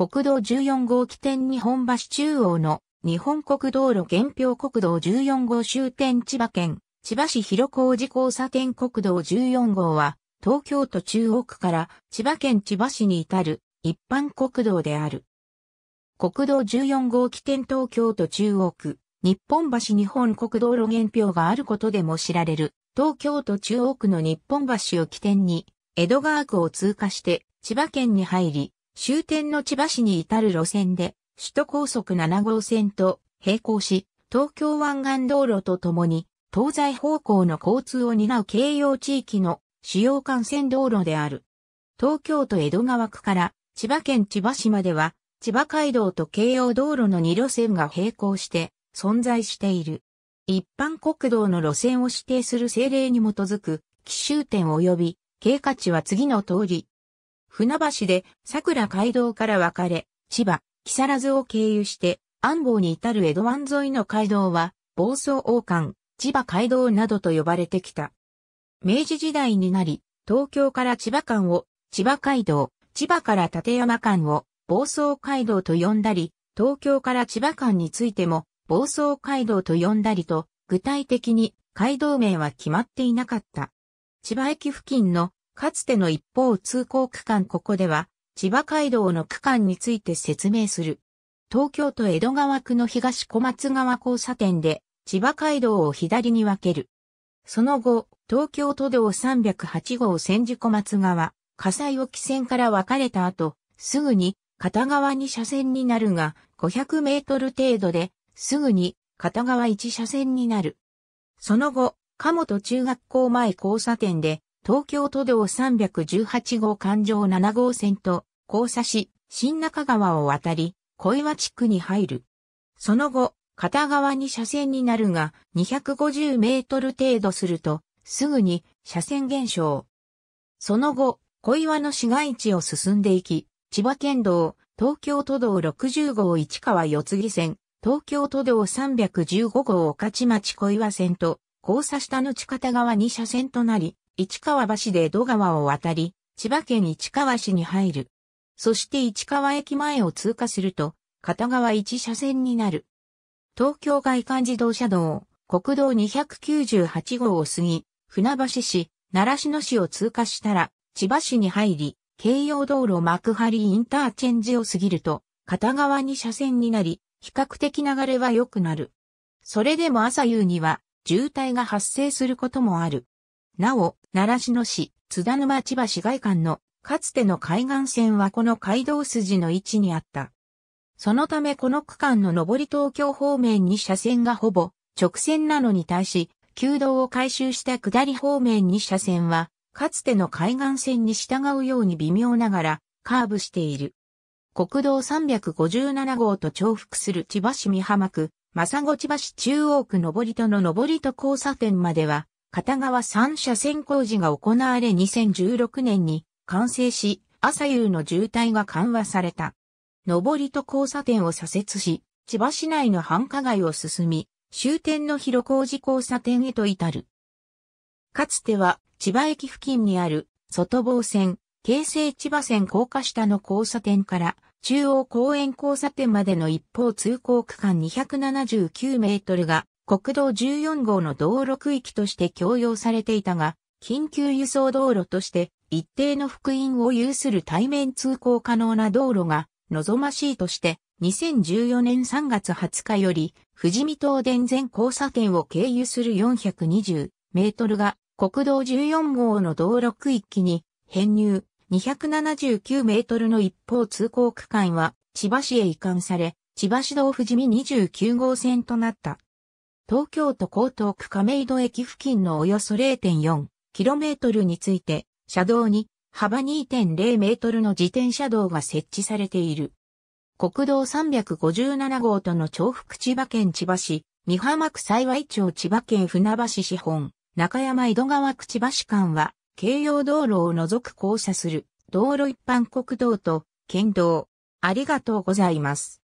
国道14号起点日本橋中央の日本国道路原表国道14号終点千葉県、千葉市広小路交差点国道14号は、東京都中央区から千葉県千葉市に至る一般国道である。国道14号起点東京都中央区、日本橋日本国道路原表があることでも知られる、東京都中央区の日本橋を起点に、江戸川区を通過して千葉県に入り、終点の千葉市に至る路線で、首都高速7号線と並行し、東京湾岸道路とともに、東西方向の交通を担う京葉地域の主要幹線道路である。東京都江戸川区から千葉県千葉市までは、千葉街道と京葉道路の2路線が並行して存在している。一般国道の路線を指定する政令に基づく、奇襲点及び経過値は次の通り、船橋で桜街道から分かれ、千葉、木更津を経由して、安房に至る江戸湾沿いの街道は、房総王冠、千葉街道などと呼ばれてきた。明治時代になり、東京から千葉間を、千葉街道、千葉から立山間を、房総街道と呼んだり、東京から千葉間についても、房総街道と呼んだりと、具体的に街道名は決まっていなかった。千葉駅付近のかつての一方通行区間ここでは、千葉街道の区間について説明する。東京都江戸川区の東小松川交差点で、千葉街道を左に分ける。その後、東京都道308号千住小松川、災を沖線から分かれた後、すぐに片側2車線になるが、500メートル程度で、すぐに片側1車線になる。その後、鴨と中学校前交差点で、東京都道318号環状7号線と交差し、新中川を渡り、小岩地区に入る。その後、片側に車線になるが、250メートル程度すると、すぐに車線減少。その後、小岩の市街地を進んでいき、千葉県道、東京都道60号市川四次線、東京都道315号御徒町小岩線と、交差した後片側2車線となり、市川橋で江戸川を渡り、千葉県市川市に入る。そして市川駅前を通過すると、片側1車線になる。東京外環自動車道、国道298号を過ぎ、船橋市、習志野市を通過したら、千葉市に入り、京葉道路幕張インターチェンジを過ぎると、片側2車線になり、比較的流れは良くなる。それでも朝夕には、渋滞が発生することもある。なお、奈良市の市、津田沼千葉市外館の、かつての海岸線はこの街道筋の位置にあった。そのためこの区間の上り東京方面に車線がほぼ直線なのに対し、旧道を改修した下り方面に車線は、かつての海岸線に従うように微妙ながらカーブしている。国道357号と重複する千葉市美浜区、正子千葉市中央区上りとの上りと交差点までは、片側3車線工事が行われ2016年に完成し、朝夕の渋滞が緩和された。上りと交差点を左折し、千葉市内の繁華街を進み、終点の広小路交差点へと至る。かつては、千葉駅付近にある外房線、京成千葉線高架下の交差点から中央公園交差点までの一方通行区間279メートルが国道14号の道路区域として供用されていたが、緊急輸送道路として一定の福音を有する対面通行可能な道路が望ましいとして、2014年3月20日より、富士見東電前交差点を経由する420メートルが国道14号の道路区域に編入279メートルの一方通行区間は千葉市へ移管され、千葉市道富士見29号線となった。東京都江東区亀戸駅付近のおよそ 0.4km について、車道に幅2.0メートルの自転車道が設置されている。国道357号との重複千葉県千葉市、三浜区幸町千葉県船橋市本、中山江戸川区千葉市間は、京葉道路を除く交差する道路一般国道と県道。ありがとうございます。